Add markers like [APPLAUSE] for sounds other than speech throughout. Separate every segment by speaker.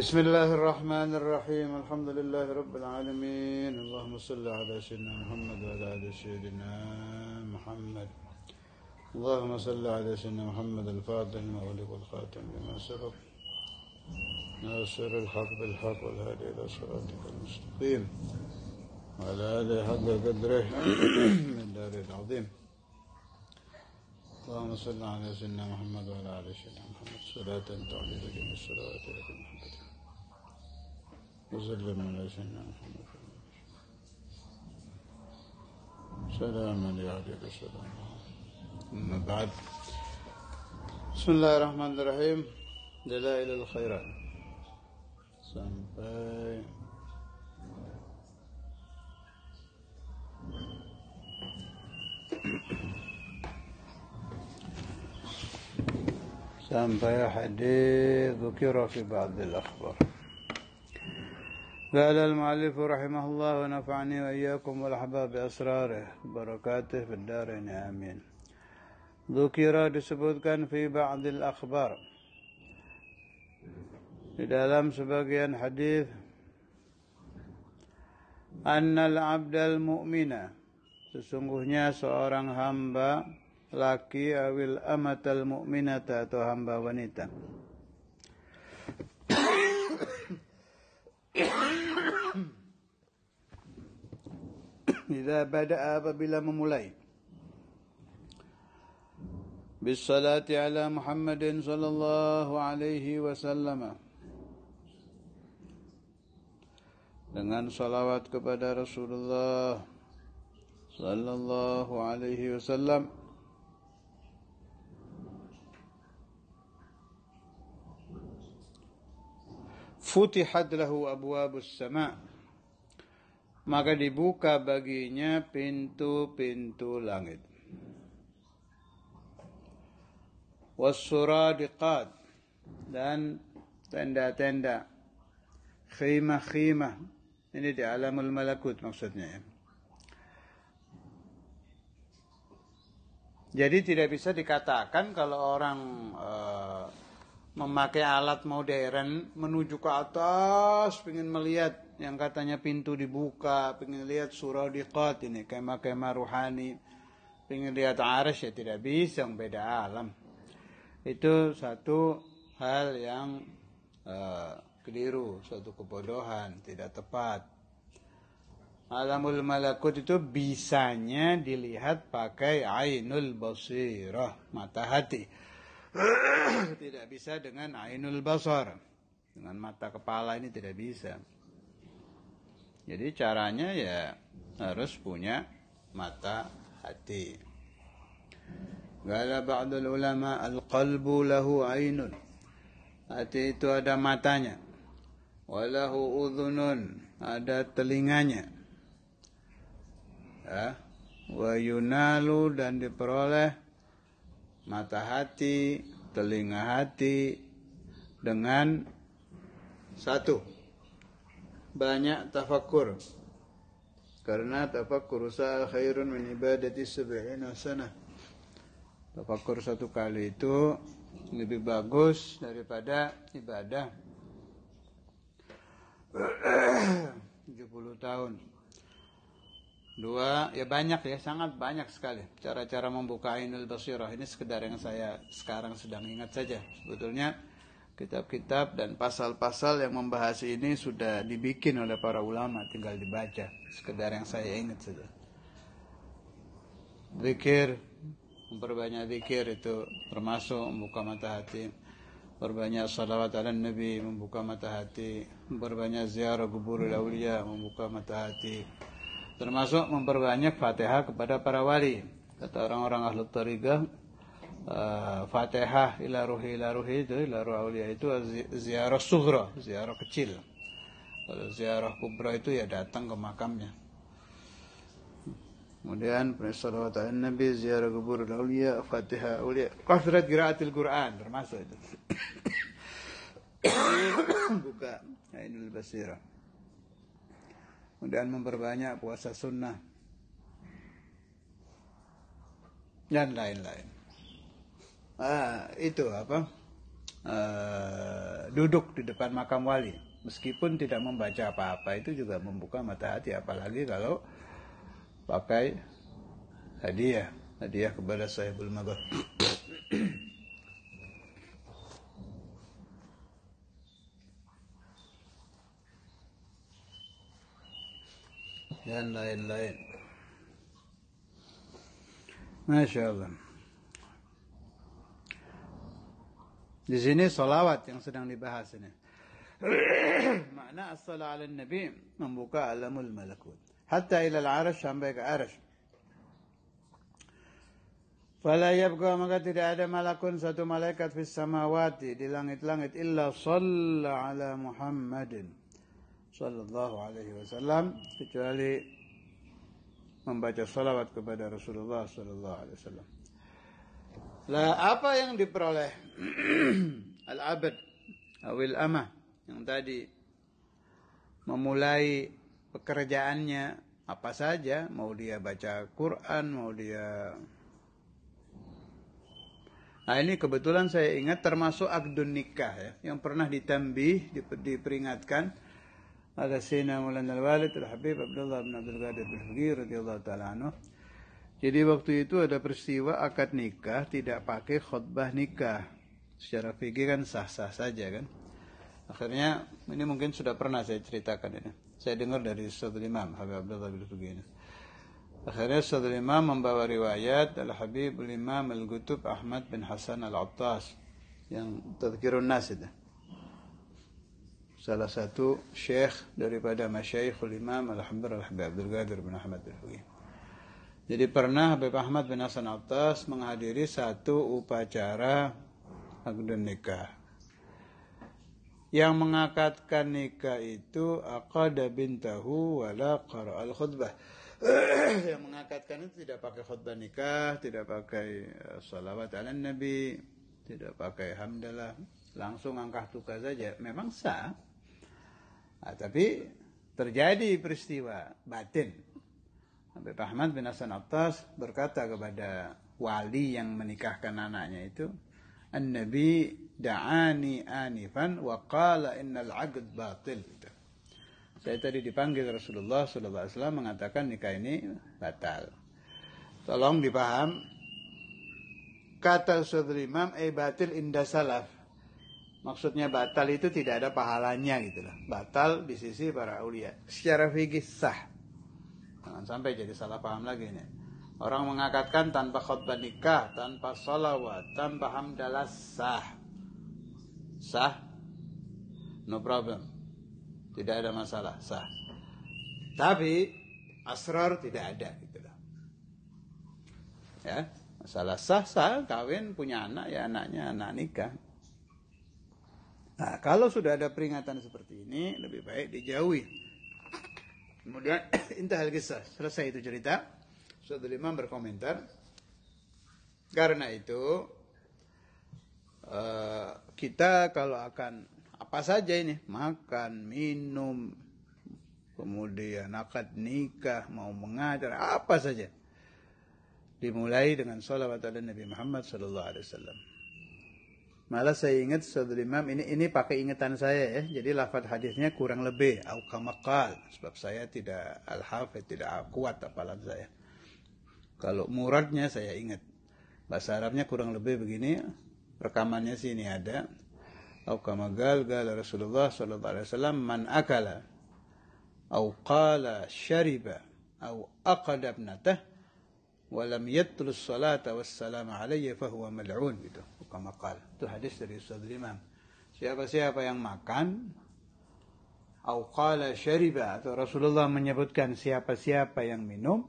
Speaker 1: بسم الله الرحمن الرحيم الحمد لله رب العالمين اللهم صل على سيدنا محمد وعلى آل سيدنا محمد اللهم صل على سيدنا محمد الفاضل المغلق والخاتم لما سبق ناصر الحق بالحق والهادي إلى صراطك المستقيم وعلى آل حق قدره من دار العظيم اللهم صل على سيدنا محمد وعلى آل سيدنا محمد صلاة تعليلك بالصلوات التي محمد على سيدنا محمد سلاما يا عليك السلام أما بعد بسم الله الرحمن الرحيم دلائل الخيرات سامباي سامباي حديث ذكر في بعض الأخبار فعل المعلف رحمه الله ونفعني وإياكم والأحباب بأسراره بركاته في الدارين آمين ذكر disebutkan كان في بعض الأخبار في dalam sebagian حديث أن العبد المؤمن sesungguhnya seorang hamba laki awil amatal mu'minata atau hamba wanita إذا بدأ apabila memulai بالصلاة على محمد صلى الله عليه وسلم dengan salawat kepada Rasulullah sallallahu alaihi wasallam futihat lahu abwabus sama' maka dibuka baginya pintu-pintu langit. Wasuradiqat dan tenda-tenda khimah-khimah ini di alamul malakut maksudnya ya. Jadi tidak bisa dikatakan kalau orang e, memakai alat modern menuju ke atas ingin melihat yang katanya pintu dibuka, pengen lihat surau di diqat ini, kemah-kemah ruhani, pengen lihat arsy ya tidak bisa, yang beda alam. Itu satu hal yang uh, keliru, satu kebodohan, tidak tepat. Alamul malakut itu bisanya dilihat pakai ainul basirah, mata hati. [CLEARS THROAT] tidak bisa dengan ainul basar. Dengan mata kepala ini tidak bisa. Jadi caranya ya harus punya mata hati. Gala ba'dul ulama al-qalbu lahu ainun. Hati itu ada matanya. Walahu udhunun. Ada telinganya. Ya. Wa yunalu dan diperoleh mata hati, telinga hati dengan satu banyak tafakur karena tafakur usaha khairun min ibadati sab'ina sana tafakur satu kali itu lebih bagus daripada ibadah 70 [CLEARS THROAT] tahun dua ya banyak ya sangat banyak sekali cara-cara membuka ainul basirah ini sekedar yang saya sekarang sedang ingat saja sebetulnya kitab-kitab dan pasal-pasal yang membahas ini sudah dibikin oleh para ulama tinggal dibaca sekedar yang saya ingat saja zikir memperbanyak zikir itu termasuk membuka mata hati memperbanyak salawat ala nabi membuka mata hati memperbanyak ziarah kuburul awliya membuka mata hati termasuk memperbanyak fatihah kepada para wali kata orang-orang ahlu tarikah uh, Fatihah ila ruhi ila ruhi itu ila ruh awliya itu ziarah sughra, ziarah kecil. Kalau ziarah kubra itu ya datang ke makamnya. Kemudian salawat ala Nabi, ziarah kubur awliya Fatihah awliya kasrat qiraatil Quran termasuk itu. [COUGHS] Buka Ainul Basira. Kemudian memperbanyak puasa sunnah dan lain-lain uh, itu apa uh, duduk di depan makam wali meskipun tidak membaca apa-apa itu juga membuka mata hati apalagi kalau pakai hadiah hadiah kepada saya belum maghfur dan lain-lain. Masya Allah. Di sini solawat yang sedang dibahas ini. [CLEARS THROAT] Makna as-salat ala nabi membuka alamul malakut. Hatta ila al-arash sampai ke arash. Fala yabqa maka tidak ada malakun satu malaikat fis samawati di langit-langit illa shalla ala Muhammadin sallallahu alaihi wasallam kecuali membaca salawat kepada Rasulullah sallallahu alaihi wasallam. Lah apa yang diperoleh [CLEARS THROAT] al-abad awil ama yang tadi memulai pekerjaannya apa saja, mau dia baca Quran, mau dia Nah ini kebetulan saya ingat termasuk akdun nikah ya, yang pernah ditambih, diperingatkan ada Sayyidina Maulana Al-Walid Al-Habib Abdullah bin Abdul Qadir al Hugir radhiyallahu taala jadi waktu itu ada peristiwa akad nikah tidak pakai khutbah nikah. Secara fikih kan sah-sah saja kan. Akhirnya ini mungkin sudah pernah saya ceritakan ini. Saya dengar dari Ustazul Imam Habib Abdullah bin begini. Akhirnya Ustazul Imam membawa riwayat Al-Habib Imam Al-Gutub Ahmad bin Hasan Al-Attas yang Tadkirun Nas Salah satu syekh daripada Masyayikhul Imam Al-Hamdur Al-Habib Abdul Qadir bin Ahmad bin fugih jadi pernah Habib Ahmad bin Hasan Abbas menghadiri satu upacara akad nikah. Yang mengakatkan nikah itu aqada bintahu wala qara'al khutbah. [CLEARS THROAT] yang mengakatkan itu tidak pakai khutbah nikah, tidak pakai eh, salawat ala nabi, tidak pakai hamdalah, langsung angkat tukar saja. Memang sah. Nah, tapi terjadi peristiwa batin Habib Ahmad bin Hasan Abbas berkata kepada wali yang menikahkan anaknya itu, An-Nabi da'ani anifan wa qala innal aqd batil. Gitu. Saya tadi dipanggil Rasulullah SAW mengatakan nikah ini batal. Tolong dipaham. Kata Saudara Imam, eh batil indah salaf. Maksudnya batal itu tidak ada pahalanya gitu lah. Batal di sisi para ulia. Secara fikih sah sampai jadi salah paham lagi nih. Orang mengakatkan tanpa khutbah nikah, tanpa salawat, tanpa hamdalah sah. Sah? No problem. Tidak ada masalah, sah. Tapi asrar tidak ada gitu loh. Ya, masalah sah sah kawin punya anak ya anaknya anak nikah. Nah, kalau sudah ada peringatan seperti ini lebih baik dijauhi. Kemudian hal [COUGHS] kisah, selesai itu cerita. saudul Imam berkomentar, karena itu eh, kita kalau akan apa saja ini, makan, minum, kemudian akad nikah, mau mengajar, apa saja. Dimulai dengan salawat ala Nabi Muhammad sallallahu alaihi wasallam. Malah saya ingat Saudara Imam ini ini pakai ingatan saya ya. Jadi lafaz hadisnya kurang lebih au kamakal sebab saya tidak al hafid tidak kuat apalan saya. Kalau muradnya saya ingat. Bahasa Arabnya kurang lebih begini. Rekamannya sini ada. Au kamagal gal Rasulullah sallallahu alaihi wasallam man akala au qala syariba au aqada walam yatlus salata wassalamu alaihi fahuwa mal'un gitu kama makal. itu hadis dari Ustaz Imam siapa siapa yang makan atau qala syariba atau Rasulullah menyebutkan siapa siapa yang minum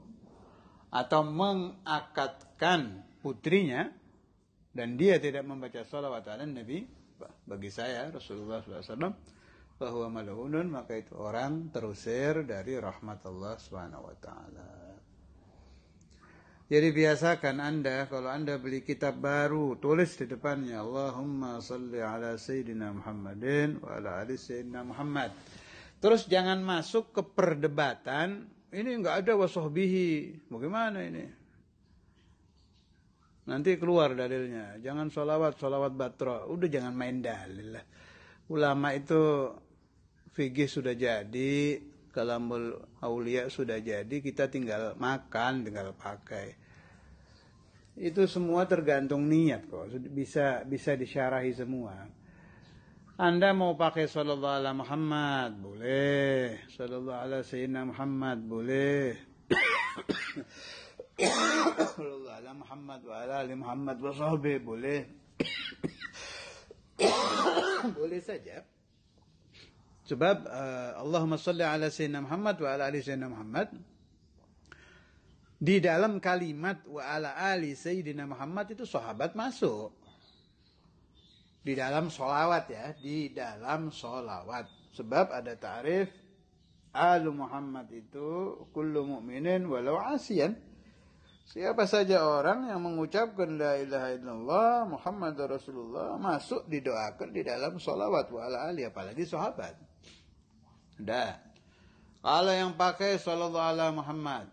Speaker 1: atau mengakatkan putrinya dan dia tidak membaca salawat ala Nabi bagi saya Rasulullah SAW bahwa malunun maka itu orang terusir dari rahmat Allah Subhanahu wa taala. Jadi biasakan Anda kalau Anda beli kitab baru tulis di depannya Allahumma salli ala sayyidina Muhammadin wa ala ali sayyidina Muhammad. Terus jangan masuk ke perdebatan ini enggak ada wasohbihi. Bagaimana ini? Nanti keluar dalilnya. Jangan solawat, solawat batro. Udah jangan main dalil lah. Ulama itu fikih sudah jadi, kalamul aulia sudah jadi kita tinggal makan tinggal pakai itu semua tergantung niat kok bisa bisa disyarahi semua anda mau pakai sallallahu ala Muhammad boleh sallallahu ala sayyidina Muhammad boleh sallallahu ala Muhammad wa ala ali Muhammad wa sahbihi boleh [COUGHS] boleh saja Sebab uh, Allahumma salli ala sayyidina Muhammad wa ala ali sayyidina Muhammad di dalam kalimat wa ala ali sayyidina Muhammad itu sahabat masuk. Di dalam solawat ya, di dalam solawat. Sebab ada tarif alu Muhammad itu kullu mu'minin walau asian. Siapa saja orang yang mengucapkan la ilaha illallah Muhammad Rasulullah masuk didoakan di dalam solawat wa ala ali apalagi sahabat. Dah. Kalau yang pakai sallallahu alaihi Muhammad.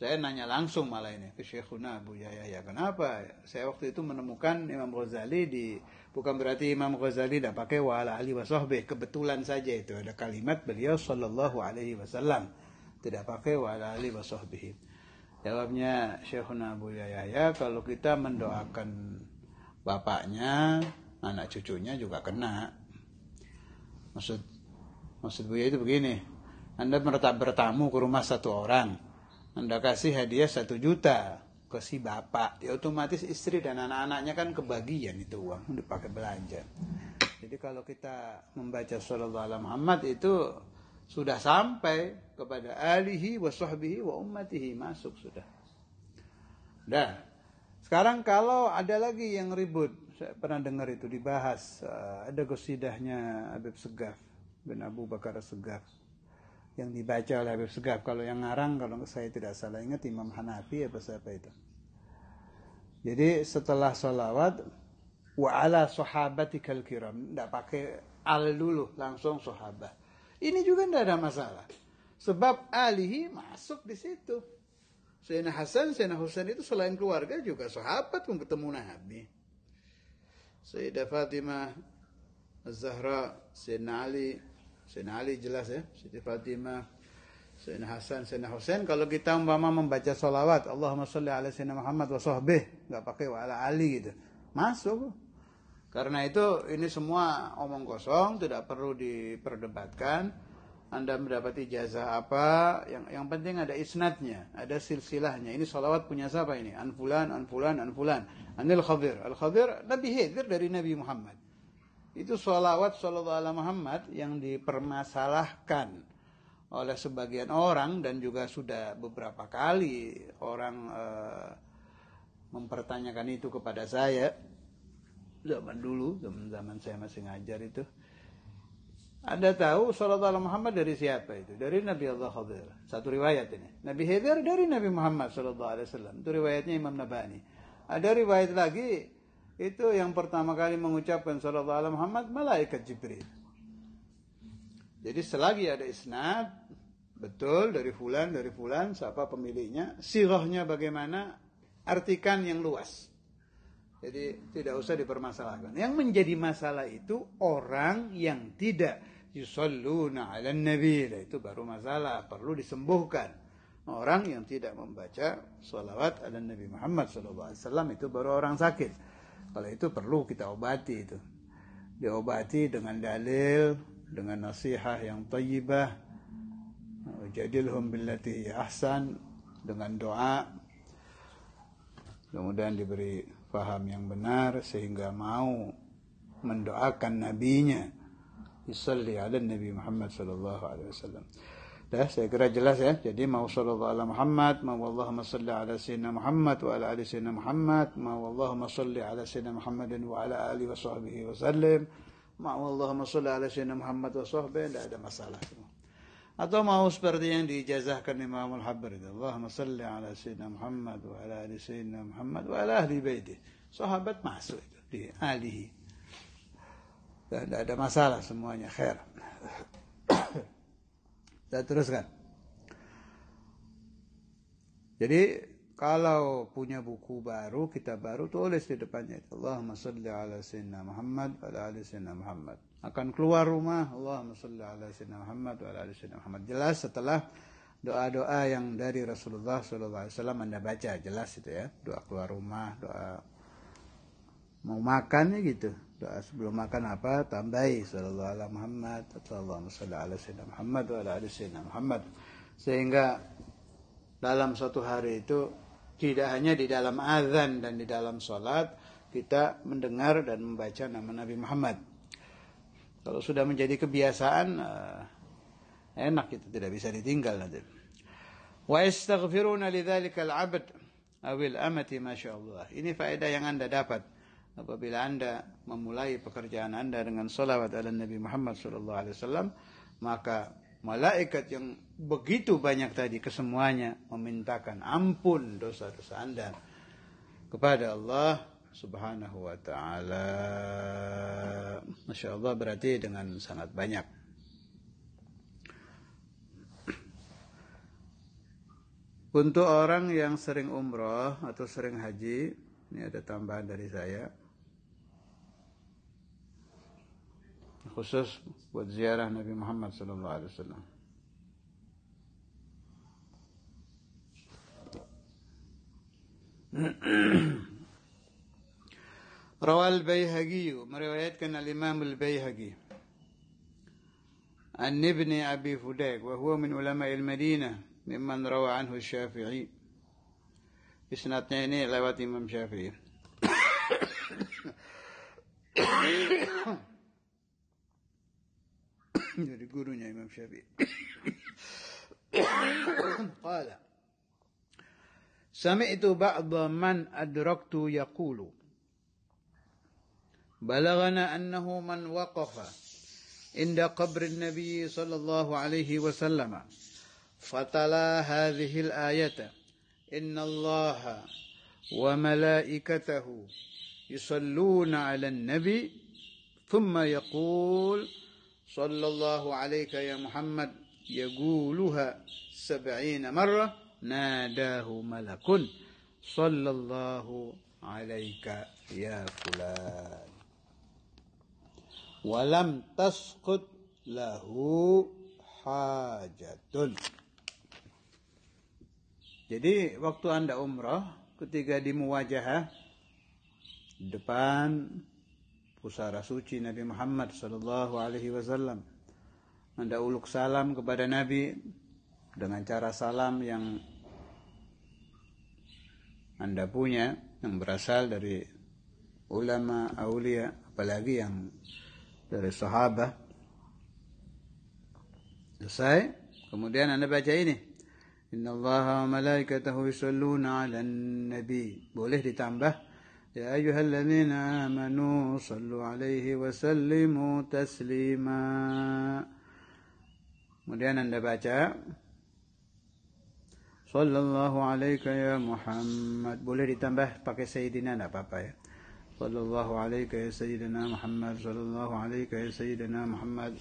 Speaker 1: Saya nanya langsung malah ini ke Syekhuna Abu Yahya. Ya, kenapa? Saya waktu itu menemukan Imam Ghazali di bukan berarti Imam Ghazali tidak pakai wa ala ali Kebetulan saja itu ada kalimat beliau sallallahu alaihi wasallam tidak pakai wa ala ali wa Jawabnya Syekhuna Abu Yahya, kalau kita mendoakan bapaknya, anak cucunya juga kena. Maksud Maksud Buya itu begini, Anda bertamu ke rumah satu orang, Anda kasih hadiah satu juta ke si bapak, ya otomatis istri dan anak-anaknya kan kebagian itu uang, udah pakai belanja. Jadi kalau kita membaca Sallallahu Allah Muhammad itu sudah sampai kepada alihi wa sahbihi wa ummatihi masuk sudah. Dah. Sekarang kalau ada lagi yang ribut, saya pernah dengar itu dibahas, eh, ada gosidahnya Habib Segaf bin Abu Bakar Segaf yang dibaca oleh Habib Segaf kalau yang ngarang kalau saya tidak salah ingat Imam Hanafi apa siapa itu jadi setelah sholawat wa ala sahabatikal kiram tidak pakai al dulu langsung sahabat ini juga tidak ada masalah sebab alihi masuk di situ Sayyidina Hasan, Sayyidina Husain itu selain keluarga juga sahabat yang bertemu Nabi. Sayyidah Fatimah, Zahra, Sayyidina Ali, Sayyidina Ali jelas ya, Siti Fatimah, Sayyidina Hasan, Sayyidina Hussein. Kalau kita umpama membaca sholawat, Allahumma sholli ala Sayyidina Muhammad wa sahbih, nggak pakai wa ala Ali gitu. Masuk. Karena itu ini semua omong kosong, tidak perlu diperdebatkan. Anda mendapati ijazah apa, yang yang penting ada isnadnya, ada silsilahnya. Ini sholawat punya siapa ini? Anfulan, Anfulan, Anfulan. Anil Khabir. Al-Khabir, Nabi Hidir dari Nabi Muhammad. Itu sholawat sholawat ala Muhammad yang dipermasalahkan oleh sebagian orang dan juga sudah beberapa kali orang e, mempertanyakan itu kepada saya zaman dulu zaman zaman saya masih ngajar itu anda tahu sholawat ala Muhammad dari siapa itu? Dari Nabi Allah Khadir Satu riwayat ini. Nabi Khadir dari Nabi Muhammad sallallahu alaihi wasallam. Itu riwayatnya Imam Nabani. Ada riwayat lagi itu yang pertama kali mengucapkan salawat alaihi Muhammad malaikat Jibril. Jadi selagi ada isnad betul dari fulan dari fulan siapa pemiliknya, sirahnya bagaimana, artikan yang luas. Jadi tidak usah dipermasalahkan. Yang menjadi masalah itu orang yang tidak yusalluna 'alan nabi. Nah, itu baru masalah, perlu disembuhkan. Orang yang tidak membaca salawat 'alan nabi Muhammad sallallahu alaihi wasallam itu baru orang sakit. Kalau itu perlu kita obati itu. Diobati dengan dalil, dengan nasihat yang thayyibah. Jadilhum billati ahsan dengan doa. Kemudian diberi faham yang benar sehingga mau mendoakan nabinya. Yusalli ala Nabi Muhammad sallallahu alaihi wasallam. dah saya kira jelas ya. Jadi mau sholat ala Muhammad, mau Allahumma salli ala sayyidina Muhammad wa ala ali sayyidina Muhammad, mau Allahumma salli ala sayyidina Muhammadin wa ala ali wa sahbihi wa sallim. Mau Allahumma salli ala sayyidina Muhammad wa sahbihi, tidak ada masalah semua. Atau mau seperti yang dijazahkan Imam Al-Habr itu. Allahumma salli ala sayyidina Muhammad wa ala ali sayyidina Muhammad wa ala ahli baiti. Sahabat masuk itu di alihi. tidak ada masalah semuanya khair. Saya teruskan. Jadi kalau punya buku baru, kita baru tulis di depannya. Allahumma salli ala sayyidina Muhammad wa ala sayyidina Muhammad. Akan keluar rumah, Allahumma salli ala sayyidina Muhammad wa ala sayyidina Muhammad. Jelas setelah doa-doa yang dari Rasulullah SAW Anda baca, jelas itu ya. Doa keluar rumah, doa mau makannya gitu doa sebelum makan apa tambahi sallallahu alaihi Muhammad sallallahu alaihi wasallam Muhammad wa ala sayyidina Muhammad sehingga dalam satu hari itu tidak hanya di dalam azan dan di dalam sholat kita mendengar dan membaca nama Nabi Muhammad kalau sudah menjadi kebiasaan eh, enak itu tidak bisa ditinggal nanti wa yastaghfiruna lidzalika al-'abd awil amati masyaallah ini faedah yang Anda dapat apabila Anda memulai pekerjaan Anda dengan salawat ala Nabi Muhammad SAW, maka malaikat yang begitu banyak tadi kesemuanya memintakan ampun dosa-dosa Anda kepada Allah Subhanahu wa taala. Masya Allah berarti dengan sangat banyak. Untuk orang yang sering umroh atau sering haji, ini ada tambahan dari saya. خصوص وزيارة نبي محمد صلى الله عليه وسلم روى البيهقي روايات كان الإمام البيهقي عن ابن أبي فداك وهو من علماء المدينة ممن روى عنه الشافعي إسنادين لوات إمام شافعي يقولون يا إمام شافعي قال سمعت بعض من أدركت يقول بلغنا أنه من وقف عند قبر النبي صلى الله عليه وسلم فتلا هذه الآية إن الله وملائكته يصلون على النبي ثم يقول صلى الله عليك يا محمد يقولها سبعين مرة ناداه ملك صلى الله عليك يا فلان ولم تسقط له حاجة Jadi waktu Anda umrah ketika di muwajahah depan pusara suci Nabi Muhammad sallallahu alaihi wasallam mendauluk salam kepada Nabi dengan cara salam yang Anda punya yang berasal dari ulama aulia apalagi yang dari sahabat selesai kemudian Anda baca ini Inna Allah wa malaikatahu yusalluna nabi boleh ditambah يا أيها الذين آمنوا صلوا عليه وسلموا تسليما Kemudian Anda baca Sallallahu alaika ya Muhammad Boleh ditambah pakai Sayyidina tidak apa-apa ya Sallallahu alaika ya Sayyidina Muhammad Sallallahu alaika ya Sayyidina Muhammad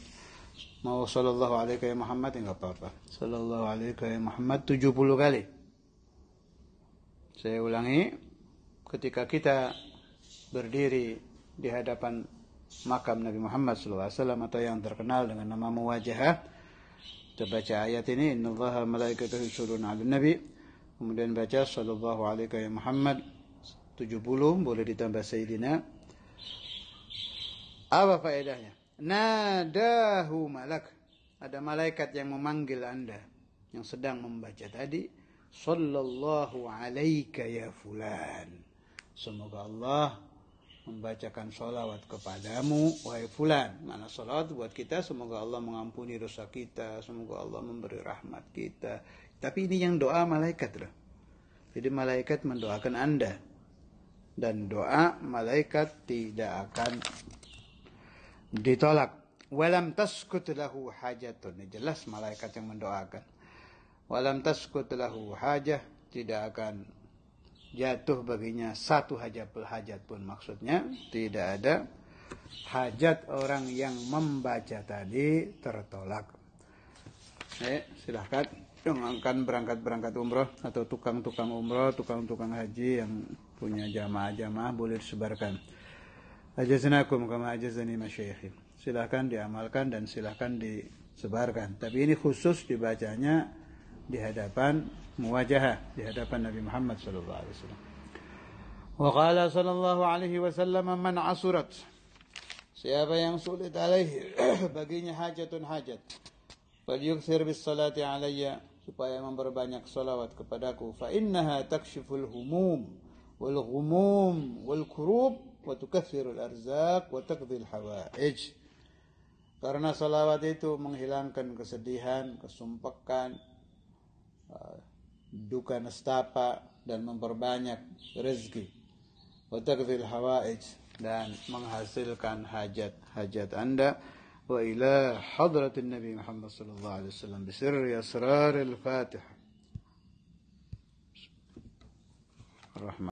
Speaker 1: Mau sallallahu alaika ya Muhammad ya, enggak apa-apa Sallallahu alaika ya Muhammad 70 kali Saya ulangi ketika kita berdiri di hadapan makam Nabi Muhammad SAW atau yang terkenal dengan nama muwajahah kita baca ayat ini innallaha malaikatuhu yusholluna 'alan nabi kemudian baca sallallahu alaihi ya Muhammad 70 boleh ditambah sayidina apa faedahnya nadahu malak ada malaikat yang memanggil Anda yang sedang membaca tadi sallallahu alaika ya fulan Semoga Allah membacakan sholawat kepadamu wahai fulan mana sholawat buat kita semoga Allah mengampuni dosa kita semoga Allah memberi rahmat kita tapi ini yang doa malaikat loh jadi malaikat mendoakan anda dan doa malaikat tidak akan ditolak walam taskut lahu hajatun jelas malaikat yang mendoakan walam taskut lahu hajah tidak akan jatuh baginya satu hajat pun hajat pun maksudnya tidak ada hajat orang yang membaca tadi tertolak. Eh, silahkan akan berangkat-berangkat umroh atau tukang-tukang umroh, tukang-tukang haji yang punya jamaah-jamaah boleh disebarkan. Ajaznakum kama ajazani masyayikhi. Silahkan diamalkan dan silahkan disebarkan. Tapi ini khusus dibacanya di hadapan muwajahah di hadapan Nabi Muhammad sallallahu alaihi wasallam. Wa sallallahu alaihi wasallam man asurat Siapa yang sulit alaihi [CLEARS THROAT] baginya hajatun hajat. Falyukthir bis salati alayya supaya memperbanyak salawat kepadaku fa innaha takshiful humum wal ghumum wal kurub wa arzaq wa hawaij. Karena salawat itu menghilangkan kesedihan, kesumpekan, uh, duka nestapa dan memperbanyak rezeki watakfil hawaij dan menghasilkan hajat-hajat anda wa ila hadratin Nabi Muhammad sallallahu alaihi wasallam bisirri asrar al-Fatihah